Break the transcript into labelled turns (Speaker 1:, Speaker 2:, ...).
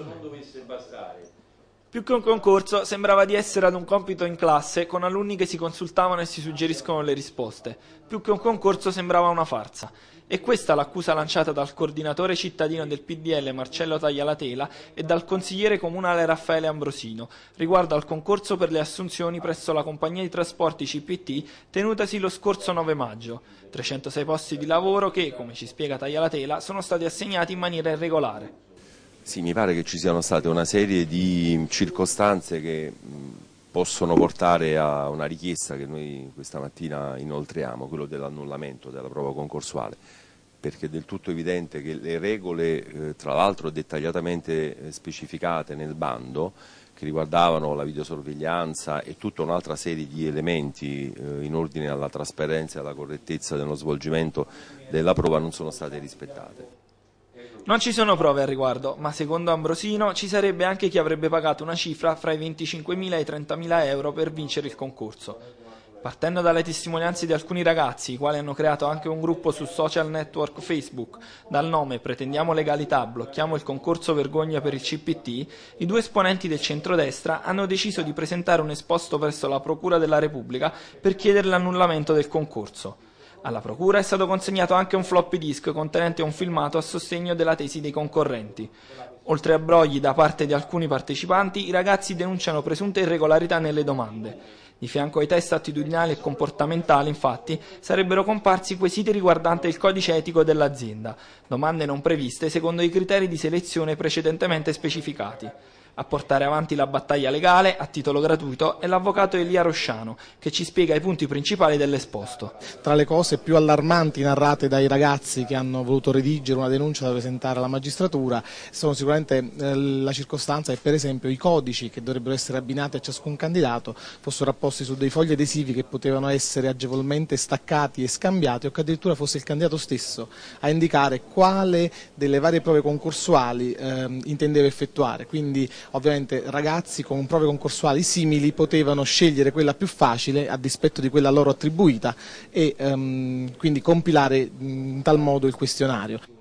Speaker 1: non dovesse bastare. Più che un concorso, sembrava di essere ad un compito in classe con alunni che si consultavano e si suggeriscono le risposte. Più che un concorso sembrava una farsa. E questa l'accusa lanciata dal coordinatore cittadino del PDL Marcello Taglialatela e dal consigliere comunale Raffaele Ambrosino riguardo al concorso per le assunzioni presso la compagnia di trasporti CPT tenutasi lo scorso 9 maggio. 306 posti di lavoro che, come ci spiega Taglialatela, sono stati assegnati in maniera irregolare.
Speaker 2: Sì, mi pare che ci siano state una serie di circostanze che possono portare a una richiesta che noi questa mattina inoltriamo, quello dell'annullamento della prova concorsuale, perché è del tutto evidente che le regole, eh, tra l'altro dettagliatamente eh, specificate nel bando, che riguardavano la videosorveglianza e tutta un'altra serie di elementi eh, in ordine alla trasparenza e alla correttezza dello svolgimento della prova non sono state rispettate.
Speaker 1: Non ci sono prove al riguardo, ma secondo Ambrosino ci sarebbe anche chi avrebbe pagato una cifra fra i 25.000 e i 30.000 euro per vincere il concorso. Partendo dalle testimonianze di alcuni ragazzi, i quali hanno creato anche un gruppo su social network Facebook dal nome Pretendiamo legalità, blocchiamo il concorso vergogna per il CPT, i due esponenti del centrodestra hanno deciso di presentare un esposto presso la Procura della Repubblica per chiedere l'annullamento del concorso. Alla procura è stato consegnato anche un floppy disk contenente un filmato a sostegno della tesi dei concorrenti. Oltre a brogli da parte di alcuni partecipanti, i ragazzi denunciano presunte irregolarità nelle domande. Di fianco ai test attitudinali e comportamentali, infatti, sarebbero comparsi quesiti riguardanti il codice etico dell'azienda, domande non previste secondo i criteri di selezione precedentemente specificati a portare avanti la battaglia legale a titolo gratuito è l'avvocato Elia Rosciano che ci spiega i punti principali dell'esposto.
Speaker 3: Tra le cose più allarmanti narrate dai ragazzi che hanno voluto redigere una denuncia da presentare alla magistratura sono sicuramente eh, la circostanza che per esempio i codici che dovrebbero essere abbinati a ciascun candidato fossero apposti su dei fogli adesivi che potevano essere agevolmente staccati e scambiati o che addirittura fosse il candidato stesso a indicare quale delle varie prove concorsuali eh, intendeva effettuare. Quindi ovviamente ragazzi con prove concorsuali simili potevano scegliere quella più facile a dispetto di quella loro attribuita e ehm, quindi compilare in tal modo il questionario.